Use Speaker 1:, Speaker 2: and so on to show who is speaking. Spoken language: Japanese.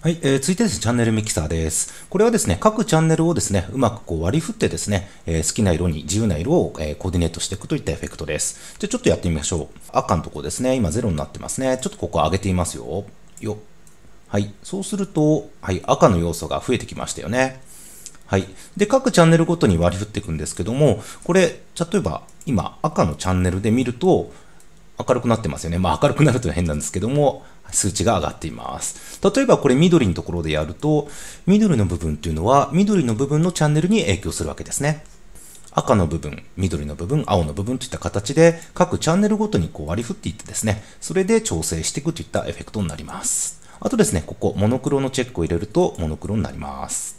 Speaker 1: はい、えー、続いてですね、チャンネルミキサーです。これはですね、各チャンネルをですね、うまくこう割り振ってですね、えー、好きな色に自由な色を、えー、コーディネートしていくといったエフェクトです。じゃちょっとやってみましょう。赤のとこですね、今ゼロになってますね。ちょっとここ上げてみますよ。よ。はい。そうすると、はい、赤の要素が増えてきましたよね。はい。で、各チャンネルごとに割り振っていくんですけども、これ、例えば、今、赤のチャンネルで見ると、明るくなってますよね。まあ明るくなるというのは変なんですけども、数値が上がっています。例えばこれ緑のところでやると、緑の部分っていうのは緑の部分のチャンネルに影響するわけですね。赤の部分、緑の部分、青の部分といった形で各チャンネルごとにこう割り振っていってですね、それで調整していくといったエフェクトになります。あとですね、ここモノクロのチェックを入れるとモノクロになります。